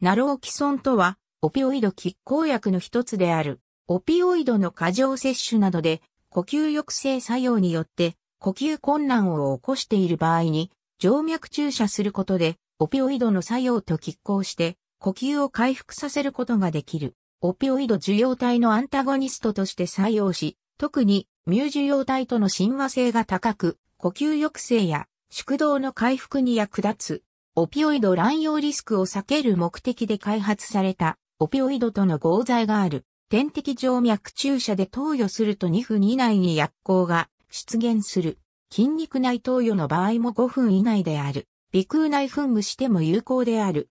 ナローキソンとは、オピオイド拮抗薬の一つである。オピオイドの過剰摂取などで、呼吸抑制作用によって、呼吸困難を起こしている場合に、静脈注射することで、オピオイドの作用と拮抗して、呼吸を回復させることができる。オピオイド受容体のアンタゴニストとして採用し、特に、ミュー受容体との親和性が高く、呼吸抑制や、縮動の回復に役立つ。オピオイド乱用リスクを避ける目的で開発された、オピオイドとの合剤がある、点滴静脈注射で投与すると2分以内に薬効が出現する。筋肉内投与の場合も5分以内である。鼻腔内噴霧しても有効である。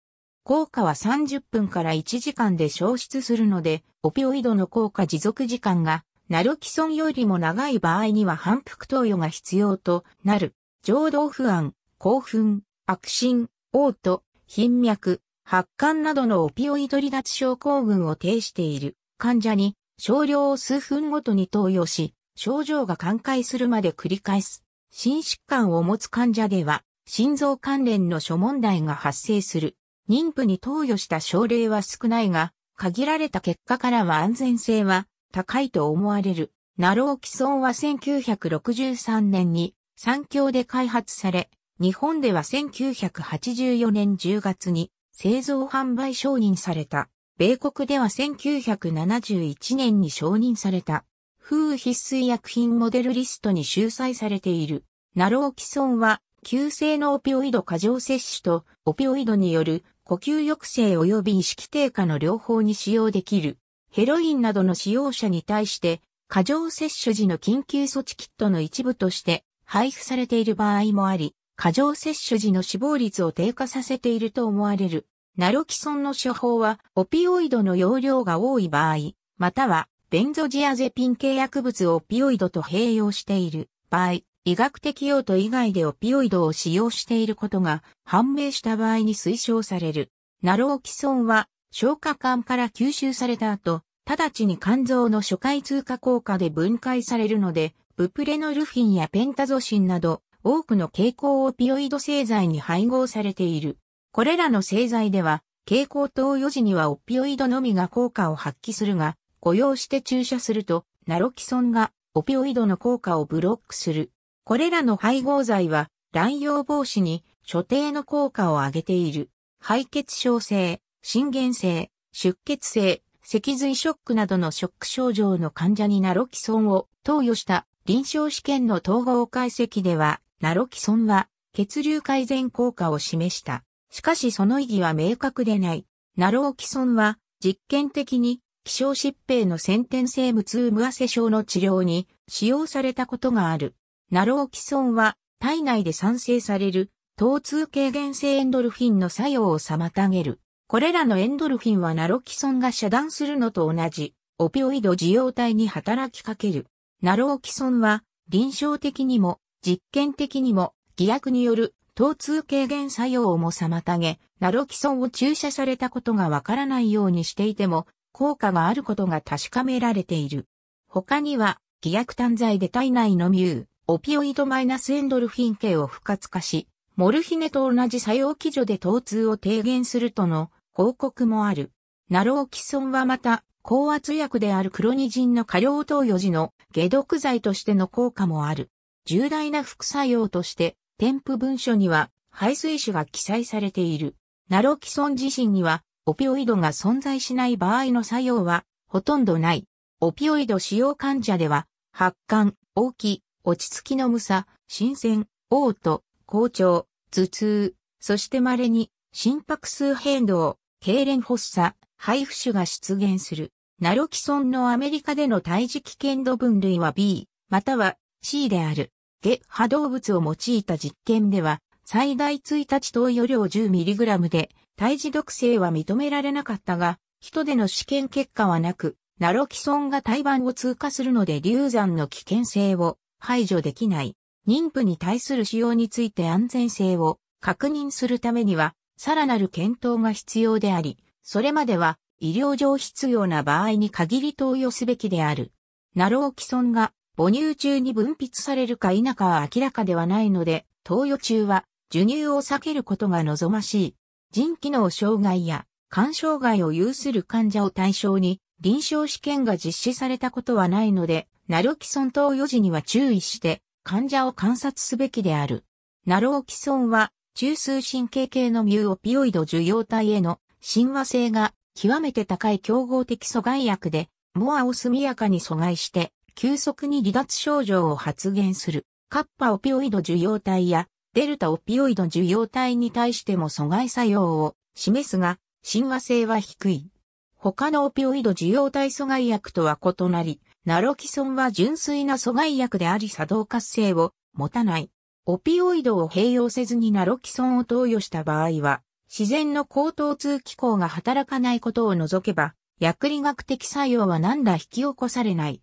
効果は30分から1時間で消失するので、オピオイドの効果持続時間が、ナロキソンよりも長い場合には反復投与が必要となる。情動不安、興奮、悪心、嘔吐、頻脈、発汗などのオピオイド離脱症候群を呈している患者に少量を数分ごとに投与し、症状が寛解するまで繰り返す。心疾患を持つ患者では、心臓関連の諸問題が発生する。妊婦に投与した症例は少ないが、限られた結果からは安全性は高いと思われる。ナローキソンは1963年に産教で開発され、日本では1984年10月に製造販売承認された。米国では1971年に承認された。風必須医薬品モデルリストに収載されている。ナローキソンは、急性のオピオイド過剰摂取と、オピオイドによる呼吸抑制及び意識低下の両方に使用できる。ヘロインなどの使用者に対して、過剰摂取時の緊急措置キットの一部として配布されている場合もあり、過剰摂取時の死亡率を低下させていると思われる。ナロキソンの処方は、オピオイドの容量が多い場合、または、ベンゾジアゼピン系薬物をオピオイドと併用している場合、医学的用途以外でオピオイドを使用していることが判明した場合に推奨される。ナロキソンは、消化管から吸収された後、直ちに肝臓の初回通過効果で分解されるので、ブプレノルフィンやペンタゾシンなど、多くの蛍光オピオイド製剤に配合されている。これらの製剤では、蛍光投与時にはオピオイドのみが効果を発揮するが、雇用して注射すると、ナロキソンがオピオイドの効果をブロックする。これらの配合剤は、乱用防止に所定の効果を上げている。敗血症性、心原性、出血性、脊髄ショックなどのショック症状の患者にナロキソンを投与した臨床試験の統合解析では、ナロキソンは血流改善効果を示した。しかしその意義は明確でない。ナローキソンは実験的に希少疾病の先天性無痛無汗症の治療に使用されたことがある。ナローキソンは体内で産生される疼痛軽減性エンドルフィンの作用を妨げる。これらのエンドルフィンはナロキソンが遮断するのと同じ、オピオイド受容体に働きかける。ナローキソンは臨床的にも実験的にも、偽薬による疼痛軽減作用も妨げ、ナロキソンを注射されたことがわからないようにしていても、効果があることが確かめられている。他には、偽薬単剤で体内のミュー、オピオイドマイナスエンドルフィン系を不活化し、モルヒネと同じ作用基準で疼痛を低減するとの報告もある。ナロキソンはまた、高圧薬であるクロニジンの過量投与時の解毒剤としての効果もある。重大な副作用として、添付文書には排水種が記載されている。ナロキソン自身には、オピオイドが存在しない場合の作用は、ほとんどない。オピオイド使用患者では、発汗、大き、い、落ち着きの無さ、新鮮、嘔吐、好調、頭痛、そして稀に、心拍数変動、痙攣発作、肺浮腫が出現する。ナロキソンのアメリカでの胎児危険度分類は B、または C である。ゲッハ動物を用いた実験では、最大1日投与量 10mg で、胎児毒性は認められなかったが、人での試験結果はなく、ナロキソンが胎盤を通過するので流産の危険性を排除できない。妊婦に対する使用について安全性を確認するためには、さらなる検討が必要であり、それまでは医療上必要な場合に限り投与すべきである。ナローキソンが母乳中に分泌されるか否かは明らかではないので、投与中は授乳を避けることが望ましい。腎機能障害や肝障害を有する患者を対象に臨床試験が実施されたことはないので、ナロキソン投与時には注意して患者を観察すべきである。ナロキソンは中枢神経系のミューオピオイド受容体への親和性が極めて高い競合的阻害薬で、モアを速やかに阻害して急速に離脱症状を発現する、カッパオピオイド受容体や、デルタオピオイド受容体に対しても阻害作用を示すが、親和性は低い。他のオピオイド受容体阻害薬とは異なり、ナロキソンは純粋な阻害薬であり作動活性を持たない。オピオイドを併用せずにナロキソンを投与した場合は、自然の高等通気構が働かないことを除けば、薬理学的作用は何ら引き起こされない。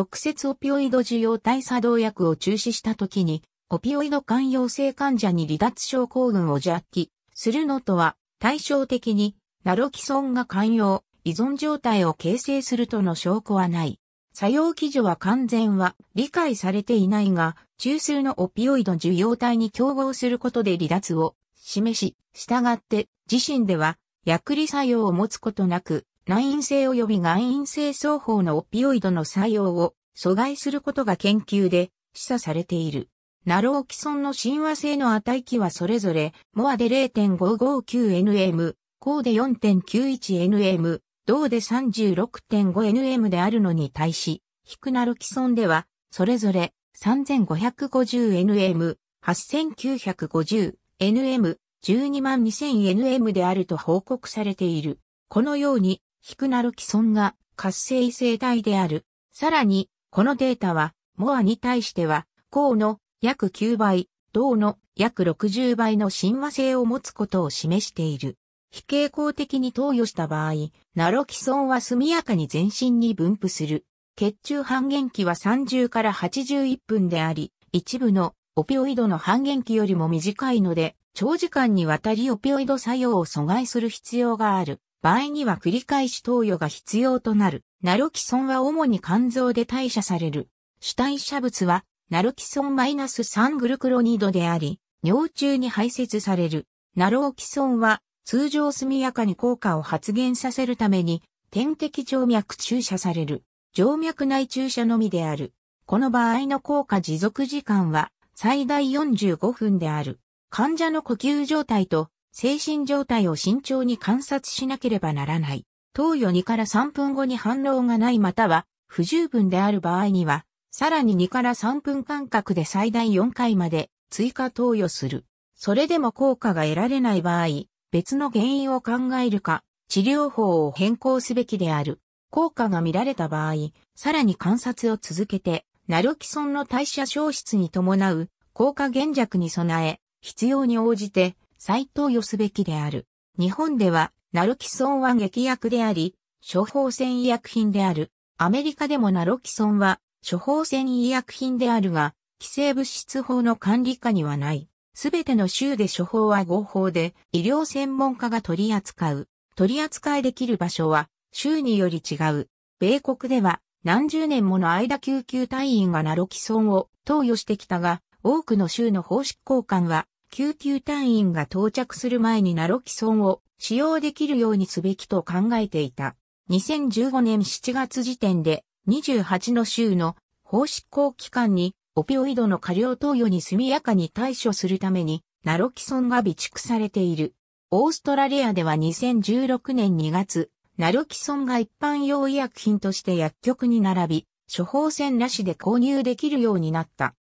直接オピオイド受容体作動薬を中止した時に、オピオイド肝陽性患者に離脱症候群を弱気するのとは対照的に、ナロキソンが肝陽依存状態を形成するとの証拠はない。作用基準は完全は理解されていないが、中枢のオピオイド受容体に競合することで離脱を示し、従って自身では薬理作用を持つことなく、内因性及び外因性双方のオピオイドの作用を阻害することが研究で示唆されている。ナローキソンの親和性の値期はそれぞれ、モアで 0.559nm、コ高で 4.91nm、銅で 36.5nm であるのに対し、ヒクナロキソンでは、それぞれ 3550nm、8950nm、1 2 2 0 0 0 n m であると報告されている。このように、低ロキソンが活性生態である。さらに、このデータは、モアに対しては、項の約9倍、銅の約60倍の親和性を持つことを示している。非傾向的に投与した場合、ナロキソンは速やかに全身に分布する。血中半減期は30から81分であり、一部のオピオイドの半減期よりも短いので、長時間にわたりオピオイド作用を阻害する必要がある。場合には繰り返し投与が必要となる。ナロキソンは主に肝臓で代謝される。主代謝物は、ナロキソン -3 グルクロニドであり、尿中に排泄される。ナロキソンは、通常速やかに効果を発現させるために、点滴静脈注射される。静脈内注射のみである。この場合の効果持続時間は、最大45分である。患者の呼吸状態と精神状態を慎重に観察しなければならない。投与2から3分後に反応がないまたは不十分である場合には、さらに2から3分間隔で最大4回まで追加投与する。それでも効果が得られない場合、別の原因を考えるか、治療法を変更すべきである。効果が見られた場合、さらに観察を続けて、ナルキソンの代謝消失に伴う効果減弱に備え、必要に応じて再投与すべきである。日本では、ナルキソンは劇薬であり、処方箋医薬品である。アメリカでもナロキソンは処方箋医薬品であるが、規制物質法の管理下にはない。すべての州で処方は合法で、医療専門家が取り扱う。取り扱いできる場所は、州により違う。米国では、何十年もの間救急隊員がナロキソンを投与してきたが、多くの州の方式交換は、救急隊員が到着する前にナロキソンを使用できるようにすべきと考えていた。2015年7月時点で28の州の法執行機関にオピオイドの過量投与に速やかに対処するためにナロキソンが備蓄されている。オーストラリアでは2016年2月、ナロキソンが一般用医薬品として薬局に並び、処方箋なしで購入できるようになった。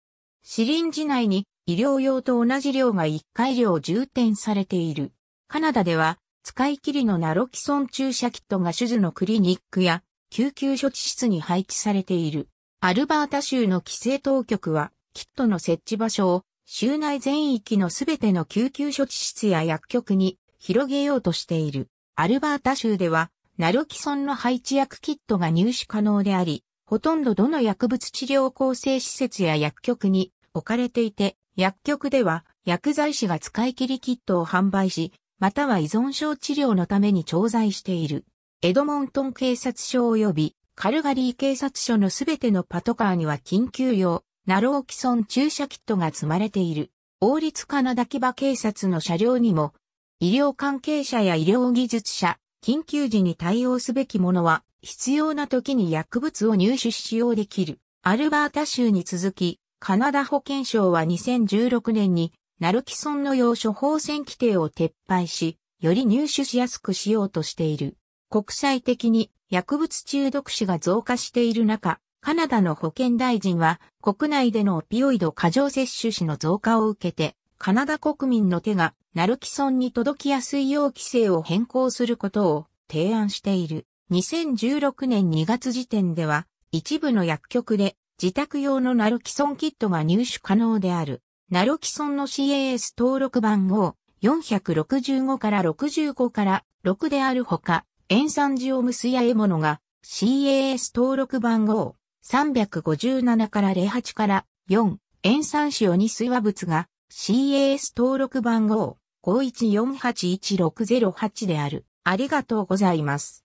シリンジ内に医療用と同じ量が1回量充填されている。カナダでは、使い切りのナロキソン注射キットが手術のクリニックや救急処置室に配置されている。アルバータ州の規制当局は、キットの設置場所を州内全域のすべての救急処置室や薬局に広げようとしている。アルバータ州では、ナロキソンの配置薬キットが入手可能であり、ほとんどどの薬物治療構成施設や薬局に置かれていて、薬局では薬剤師が使い切りキットを販売し、または依存症治療のために調剤している。エドモントン警察署及びカルガリー警察署のすべてのパトカーには緊急用、ナローキソン注射キットが積まれている。王立カナダキバ警察の車両にも、医療関係者や医療技術者、緊急時に対応すべきものは、必要な時に薬物を入手し使用できる。アルバータ州に続き、カナダ保健省は2016年にナルキソンの用処方箋規定を撤廃し、より入手しやすくしようとしている。国際的に薬物中毒死が増加している中、カナダの保健大臣は国内でのオピオイド過剰摂取死の増加を受けて、カナダ国民の手がナルキソンに届きやすいよう規制を変更することを提案している。2016年2月時点では一部の薬局で自宅用のナロキソンキットが入手可能である。ナロキソンの CAS 登録番号465から65から6であるほか、塩酸ジオムスや獲物が CAS 登録番号357から08から4、塩酸塩に水和物が CAS 登録番号514816008である。ありがとうございます。